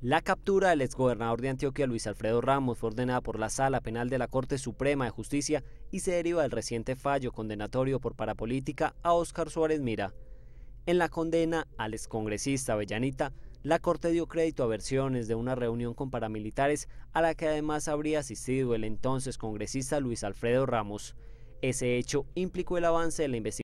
La captura del exgobernador de Antioquia Luis Alfredo Ramos fue ordenada por la Sala Penal de la Corte Suprema de Justicia y se deriva del reciente fallo condenatorio por parapolítica a Óscar Suárez Mira. En la condena al excongresista Avellanita, la Corte dio crédito a versiones de una reunión con paramilitares a la que además habría asistido el entonces congresista Luis Alfredo Ramos. Ese hecho implicó el avance de la investigación.